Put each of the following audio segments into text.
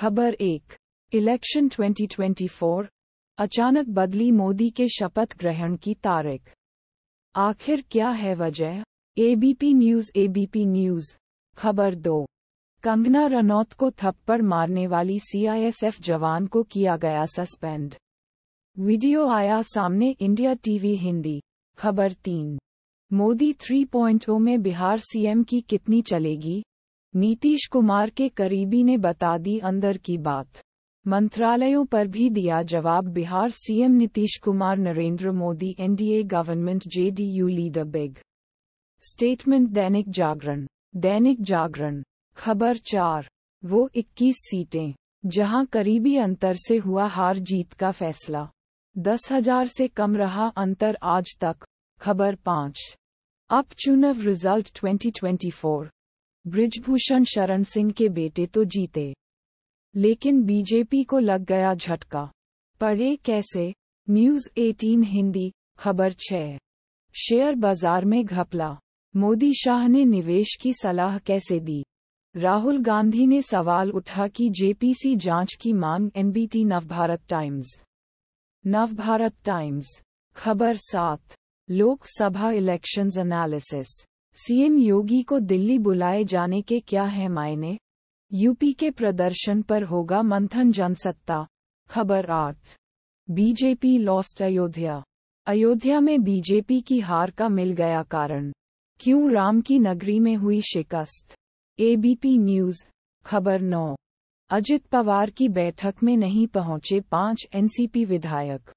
खबर एक इलेक्शन 2024 अचानक बदली मोदी के शपथ ग्रहण की तारीख आखिर क्या है वजह एबीपी न्यूज एबीपी न्यूज खबर दो कंगना रनौत को थप्पड़ मारने वाली सीआईएसएफ जवान को किया गया सस्पेंड वीडियो आया सामने इंडिया टीवी हिंदी खबर तीन मोदी 3.0 में बिहार सीएम की कितनी चलेगी नीतीश कुमार के करीबी ने बता दी अंदर की बात मंत्रालयों पर भी दिया जवाब Bihar CM Nitish Kumar Narendra Modi NDA government JDU leader big statement Dainik Jagran दैनिक जागरण खबर चार वो 21 सीटें जहां करीबी अंतर से हुआ हार जीत का फैसला दस हजार से कम रहा अंतर आज तक खबर पाँच अब चुनव रिजल्ट 2024 ब्रिजभूषण शरण सिंह के बेटे तो जीते लेकिन बीजेपी को लग गया झटका पढ़े कैसे न्यूज 18 हिंदी खबर छः शेयर बाजार में घपला मोदी शाह ने निवेश की सलाह कैसे दी राहुल गांधी ने सवाल उठा कि जेपीसी जांच की मांग NBT Navbharat Times Navbharat Times खबर सात Lok Sabha elections analysis CM Yogi को दिल्ली बुलाए जाने के क्या है मायने यूपी के प्रदर्शन पर होगा मंथन जनसत्ता खबर आठ बीजेपी लॉस्ट अयोध्या अयोध्या में बीजेपी की हार का मिल गया कारण क्यों राम की नगरी में हुई शिकस्त एबीपी न्यूज खबर नौ अजित पवार की बैठक में नहीं पहुंचे पांच एनसीपी विधायक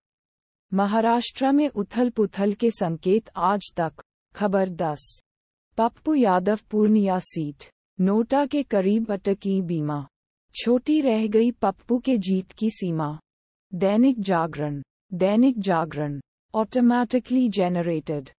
महाराष्ट्र में उथल पुथल के संकेत आज तक खबर दस पप्पू यादव पूर्णिया सीट नोटा के करीब अटकी बीमा छोटी रह गई पप्पू के जीत की सीमा दैनिक जागरण दैनिक जागरण ऑटोमैटिकली जनरेटेड